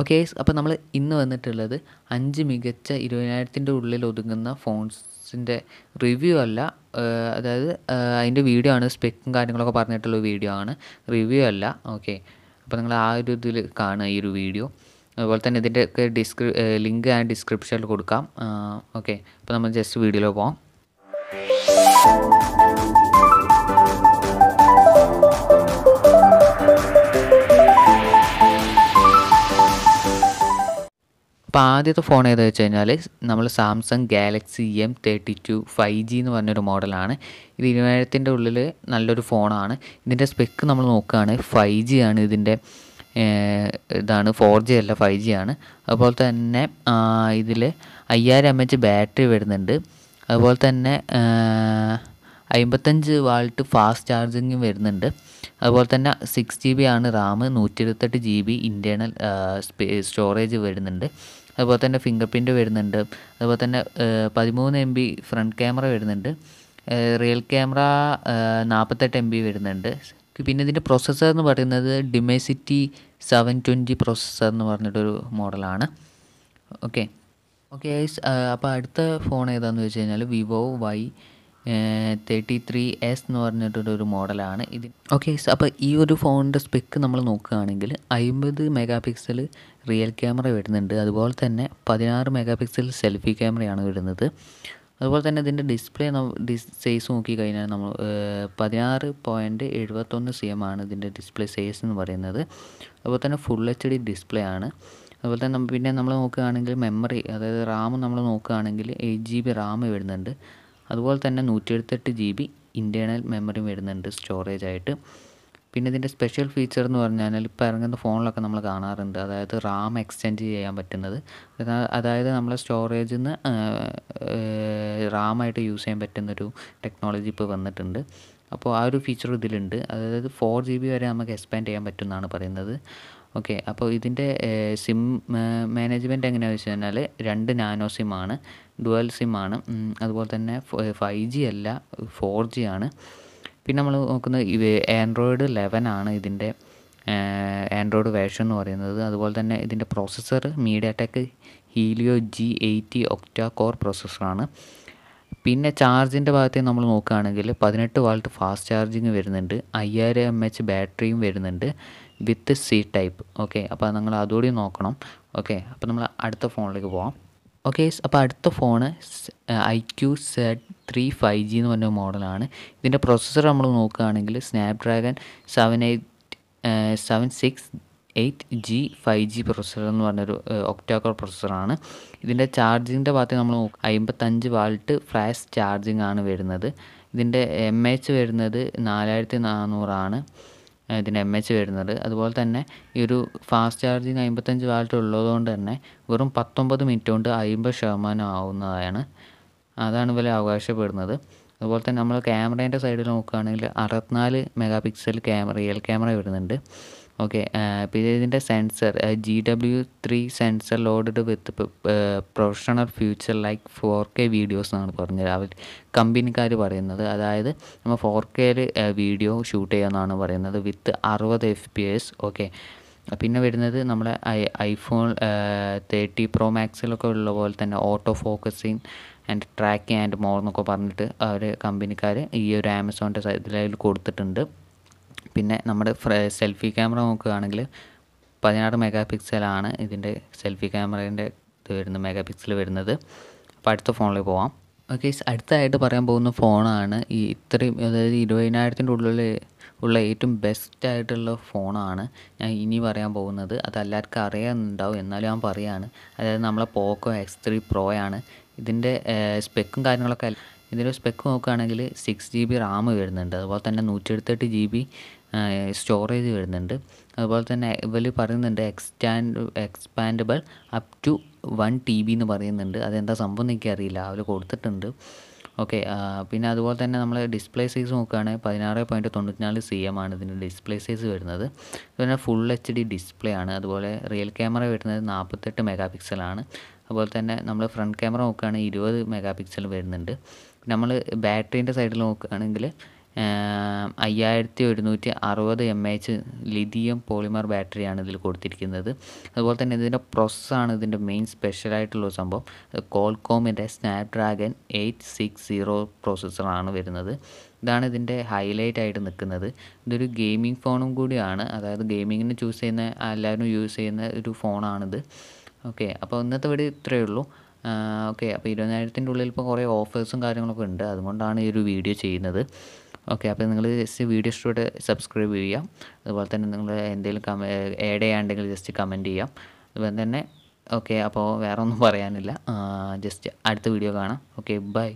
okay അപ്പോൾ നമ്മൾ ഇന്ന് വന്നിട്ടുള്ളത് അഞ്ച് മികച്ച ഇരുപതിനായിരത്തിൻ്റെ ഉള്ളിൽ ഒതുങ്ങുന്ന ഫോൺസിൻ്റെ റിവ്യൂ അല്ല അതായത് അതിൻ്റെ വീഡിയോ ആണ് സ്പെക്കും കാര്യങ്ങളൊക്കെ പറഞ്ഞിട്ടുള്ള വീഡിയോ ആണ് റിവ്യൂ അല്ല ഓക്കെ അപ്പോൾ നിങ്ങൾ ആ ഒരു ഇതിൽ കാണുക ഈ ഒരു വീഡിയോ അതുപോലെ തന്നെ ഇതിൻ്റെ ഒക്കെ ഡിസ്ക്രി ലിങ്ക് ഞാൻ ഡിസ്ക്രിപ്ഷനിൽ കൊടുക്കാം ഓക്കെ അപ്പോൾ നമ്മൾ ജസ്റ്റ് വീഡിയോയിൽ പോകാം അപ്പോൾ ആദ്യത്തെ ഫോൺ ഏതാ വെച്ച് കഴിഞ്ഞാൽ നമ്മൾ Samsung Galaxy M thirty two five G എന്ന് പറഞ്ഞൊരു മോഡലാണ് ഇത് ഇരുപതിനായിരത്തിൻ്റെ ഉള്ളിൽ നല്ലൊരു ഫോണാണ് ഇതിൻ്റെ സ്പെക്ക് നമ്മൾ നോക്കുകയാണ് ഫൈവ് ജി ആണ് ഇതിൻ്റെ ഇതാണ് ഫോർ ജി അല്ല ഫൈവ് ജി ആണ് അതുപോലെ തന്നെ ഇതിൽ അയ്യായിരം എം എച്ച് ബാറ്ററി വരുന്നുണ്ട് അതുപോലെ തന്നെ അമ്പത്തഞ്ച് വാൾട്ട് ഫാസ്റ്റ് ചാർജിങ്ങും വരുന്നുണ്ട് അതുപോലെ തന്നെ സിക്സ് ജി ബി ആണ് റാം നൂറ്റി ഇരുപത്തെട്ട് ജി ബി ഇൻറ്റേണൽ സ്പേ സ്റ്റോറേജ് വരുന്നുണ്ട് അതുപോലെ തന്നെ ഫിംഗർ പ്രിൻറ്റ് വരുന്നുണ്ട് അതുപോലെ തന്നെ പതിമൂന്ന് എം ബി ഫ്രണ്ട് ക്യാമറ വരുന്നുണ്ട് റിയൽ ക്യാമറ നാൽപ്പത്തെട്ട് എം ബി വരുന്നുണ്ട് പിന്നെ ഇതിൻ്റെ പ്രോസസ്സർ എന്ന് പറയുന്നത് ഡിമേസിറ്റി സെവൻ ട്വൻറ്റി പ്രോസസ്സർ എന്ന് പറഞ്ഞിട്ടൊരു മോഡലാണ് ഓക്കെ ഓക്കെ അപ്പോൾ അടുത്ത ഫോൺ ഏതാണെന്ന് വെച്ച് കഴിഞ്ഞാൽ Vivo Y thirty three S എന്ന് ഒരു മോഡലാണ് ഇത് ഓക്കെ അപ്പോൾ ഈ ഒരു ഫോണിൻ്റെ സ്പെക്ക് നമ്മൾ നോക്കുകയാണെങ്കിൽ അമ്പത് മെഗാ പിക്സൽ റിയൽ ക്യാമറ വരുന്നുണ്ട് അതുപോലെ തന്നെ പതിനാറ് മെഗാ പിക്സൽ സെൽഫി ക്യാമറയാണ് വരുന്നത് അതുപോലെ തന്നെ ഇതിൻ്റെ ഡിസ്പ്ലേ ഡിസ് സൈസ് കഴിഞ്ഞാൽ നമ്മൾ പതിനാറ് പോയിൻറ്റ് എഴുപത്തൊന്ന് സി എം ആണ് ഇതിൻ്റെ ഡിസ്പ്ലേ സൈസ് എന്ന് പറയുന്നത് അതുപോലെ തന്നെ ഫുൾ എച്ച് ഡി ഡിസ്പ്ലേ ആണ് അതുപോലെ തന്നെ പിന്നെ നമ്മൾ നോക്കുകയാണെങ്കിൽ മെമ്മറി അതായത് റാം നമ്മൾ നോക്കുകയാണെങ്കിൽ എയ്റ്റ് ജി ബി റാം വരുന്നുണ്ട് അതുപോലെ തന്നെ നൂറ്റി എഴുപത്തെട്ട് ജി ബി ഇൻറ്റേർണൽ മെമ്മറി വരുന്നുണ്ട് സ്റ്റോറേജ് ആയിട്ട് പിന്നെ ഇതിൻ്റെ സ്പെഷ്യൽ ഫീച്ചർ എന്ന് പറഞ്ഞാൽ ഇപ്പോൾ ഇറങ്ങുന്ന ഫോണിലൊക്കെ നമ്മൾ കാണാറുണ്ട് അതായത് റാം എക്സ്റ്റെൻഡ് ചെയ്യാൻ പറ്റുന്നത് അതായത് നമ്മളെ സ്റ്റോറേജിൽ നിന്ന് റാമായിട്ട് യൂസ് ചെയ്യാൻ പറ്റുന്നൊരു ടെക്നോളജി ഇപ്പോൾ വന്നിട്ടുണ്ട് അപ്പോൾ ആ ഒരു ഫീച്ചർ ഇതിലുണ്ട് അതായത് ഫോർ ജി ബി വരെ നമുക്ക് എക്സ്പാൻഡ് ചെയ്യാൻ പറ്റുമെന്നാണ് പറയുന്നത് ഓക്കെ അപ്പോൾ ഇതിൻ്റെ സിം മാനേജ്മെൻറ്റ് എങ്ങനെയാണെന്ന് വെച്ച് കഴിഞ്ഞാൽ രണ്ട് നാനോ സിമ്മാണ് ഡുവൽ സിമ്മാണ് അതുപോലെ തന്നെ ഫൈവ് ജി അല്ല ഫോർ ജി ആണ് പിന്നെ നമ്മൾ നോക്കുന്നത് ആൻഡ്രോയിഡ് ലെവൻ ആണ് ഇതിൻ്റെ ആൻഡ്രോയിഡ് വേർഷൻ എന്ന് പറയുന്നത് അതുപോലെ തന്നെ ഇതിൻ്റെ processor MediaTek Helio G eighty octa core പ്രോസസ്സറാണ് പിന്നെ ചാർജിൻ്റെ ഭാഗത്ത് നമ്മൾ നോക്കുകയാണെങ്കിൽ പതിനെട്ട് വാൾട്ട് ഫാസ്റ്റ് ചാർജിങ് വരുന്നുണ്ട് അയ്യായിരം എം എച്ച് ബാറ്ററിയും വരുന്നുണ്ട് വിത്ത് സി ടൈപ്പ് ഓക്കെ അപ്പോൾ നിങ്ങൾ അതുകൂടി നോക്കണം ഓക്കെ അപ്പോൾ നമ്മൾ അടുത്ത ഫോണിലേക്ക് പോവാം ഓക്കെ അപ്പോൾ അടുത്ത phone I Q Z three five G എന്ന് പറഞ്ഞ മോഡലാണ് ഇതിൻ്റെ പ്രൊസസ്സർ നമ്മൾ നോക്കുകയാണെങ്കിൽ Snapdragon seven eight seven six eight G five G processor എന്ന് പറഞ്ഞൊരു ഒക്ടോക്കോർ പ്രൊസസ്സറാണ് ഇതിൻ്റെ ചാർജിങ്ങിൻ്റെ ഭാഗത്ത് നമ്മൾ അമ്പത്തഞ്ച് വാൾട്ട് ഫ്ലാഷ് ചാർജിങ് ആണ് വരുന്നത് ഇതിൻ്റെ എം എച്ച് വരുന്നത് നാലായിരത്തി നാനൂറാണ് ഇതിന് എം എച്ച് വരുന്നത് അതുപോലെ തന്നെ ഈ ഒരു ഫാസ്റ്റ് ചാർജിങ് അമ്പത്തഞ്ച് വാൾട്ട് ഉള്ളതുകൊണ്ട് തന്നെ വെറും പത്തൊമ്പത് മിനിറ്റ് കൊണ്ട് അമ്പത് ശതമാനം ആവുന്നതാണ് അതാണ് ഇവരെ അവകാശപ്പെടുന്നത് അതുപോലെ തന്നെ നമ്മൾ ക്യാമറേൻ്റെ സൈഡിൽ നോക്കുകയാണെങ്കിൽ അറുപത്തിനാല് mega pixel camera rear camera വരുന്നുണ്ട് ഓക്കെ പിന്നെ ഇതിൻ്റെ sensor G W three sensor loaded with professional future like four K videos എന്നാണ് പറഞ്ഞത് അവർ കമ്പനിക്കാർ പറയുന്നത് അതായത് നമ്മൾ ഫോർ കെയിൽ വീഡിയോ ഷൂട്ട് ചെയ്യാമെന്നാണ് പറയുന്നത് വിത്ത് അറുപത് എഫ് പി എസ് ഓക്കെ പിന്നെ വരുന്നത് നമ്മുടെ ഐ ഐഫോൺ തേർട്ടി പ്രോ മാക്സിലൊക്കെ ഉള്ള പോലെ തന്നെ auto focusing and tracking and more എന്നൊക്കെ പറഞ്ഞിട്ട് അവർ കമ്പനിക്കാർ ഈ ഒരു ആമസോണിൻ്റെ ഇതിൽ കൊടുത്തിട്ടുണ്ട് പിന്നെ നമ്മുടെ സെൽഫി ക്യാമറ നോക്കുകയാണെങ്കിൽ പതിനാറ് മെഗാ പിക്സലാണ് ഇതിൻ്റെ സെൽഫി ക്യാമറേൻ്റെ ഇത് വരുന്നത് മെഗാ പിക്സൽ വരുന്നത് അപ്പോൾ അടുത്ത ഫോണിൽ പോവാം ഓക്കെ അടുത്തായിട്ട് പറയാൻ പോകുന്ന ഫോണാണ് ഈ ഇത്രയും അതായത് ഇരുപതിനായിരത്തിൻ്റെ ഉള്ളിൽ ഉള്ള ഏറ്റവും ബെസ്റ്റ് ആയിട്ടുള്ള ഫോണാണ് ഞാൻ ഇനി പറയാൻ പോകുന്നത് അത് എല്ലാവർക്കും അറിയാനുണ്ടാവും എന്നാലും ഞാൻ പറയുകയാണ് അതായത് നമ്മളെ പോക്കോ എക്സ് ത്രീ പ്രോയാണ് ആണ് ഇതിൻ്റെ സ്പെക്കും കാര്യങ്ങളൊക്കെ ഇതിൻ്റെ സ്പെക്ക് നോക്കുകയാണെങ്കിൽ സിക്സ് ജി ബി റാം വരുന്നുണ്ട് അതുപോലെ തന്നെ നൂറ്റി എഴുപത്തെട്ട് ജി ബി സ്റ്റോറേജ് വരുന്നുണ്ട് അതുപോലെ തന്നെ ഇവർ പറയുന്നുണ്ട് extend expandable up to one T B എന്ന് പറയുന്നുണ്ട് അതെന്താ സംഭവം എനിക്ക് അറിയില്ല അവർ കൊടുത്തിട്ടുണ്ട് ഓക്കെ പിന്നെ അതുപോലെ തന്നെ നമ്മൾ ഡിസ്പ്ലേ സൈസ് നോക്കുകയാണെങ്കിൽ പതിനാറ് പോയിൻറ്റ് തൊണ്ണൂറ്റിനാല് സി എം ആണ് ഇതിൻ്റെ ഡിസ്പ്ലേ സൈസ് വരുന്നത് പിന്നെ ഫുൾ എച്ച് ഡി ഡിസ്പ്ലേ ആണ് അതുപോലെ റിയൽ ക്യാമറ വരുന്നത് നാൽപ്പത്തെട്ട് മെഗാ പിക്സലാണ് അതുപോലെ തന്നെ നമ്മൾ ഫ്രണ്ട് ക്യാമറ നോക്കുകയാണെങ്കിൽ ഇരുപത് മെഗാ പിക്സൽ വരുന്നുണ്ട് നമ്മൾ ബാറ്ററീൻ്റെ സൈഡിൽ നോക്കുകയാണെങ്കിൽ അയ്യായിരത്തി ഒരുന്നൂറ്റി അറുപത് എം എച്ച് ലിഥിയം പോളിമർ ബാറ്ററിയാണ് ഇതിൽ കൊടുത്തിരിക്കുന്നത് അതുപോലെ തന്നെ ഇതിൻ്റെ പ്രോസസ്സാണ് ഇതിൻ്റെ മെയിൻ സ്പെഷ്യലായിട്ടുള്ള സംഭവം കോൾകോമിൻ്റെ സ്നാപ്ഡ്രാഗൺ എയ്റ്റ് സിക്സ് സീറോ പ്രോസസ്സറാണ് വരുന്നത് ഇതാണ് ഇതിൻ്റെ ഹൈലൈറ്റ് ആയിട്ട് നിൽക്കുന്നത് ഇതൊരു ഗെയിമിംഗ് ഫോണും കൂടിയാണ് അതായത് ഗെയിമിങ്ങിന് ചൂസ് ചെയ്യുന്ന എല്ലാവരും യൂസ് ചെയ്യുന്ന ഒരു ഫോണാണിത് ഓക്കെ അപ്പോൾ ഇന്നത്തെ വീഡിയോ ഇത്രയേ ഉള്ളൂ ഓക്കെ അപ്പോൾ ഇരുപതിനായിരത്തിൻ്റെ ഉള്ളിൽ ഇപ്പോൾ കുറേ ഓഫേഴ്സും കാര്യങ്ങളൊക്കെ ഉണ്ട് അതുകൊണ്ടാണ് ഈ ഒരു വീഡിയോ ചെയ്യുന്നത് ഓക്കെ അപ്പോൾ നിങ്ങൾ ജസ്റ്റ് വീഡിയോ ഇഷ്ടപ്പെട്ട് സബ്സ്ക്രൈബ് ചെയ്യാം അതുപോലെ തന്നെ നിങ്ങൾ എന്തെങ്കിലും കമ ആഡ് ചെയ്യാണ്ടെങ്കിൽ ജസ്റ്റ് കമൻറ്റ് ചെയ്യാം അതുപോലെ തന്നെ ഓക്കെ അപ്പോൾ വേറെ ഒന്നും പറയാനില്ല ജസ്റ്റ് അടുത്ത വീഡിയോ കാണാം ഓക്കെ ബൈ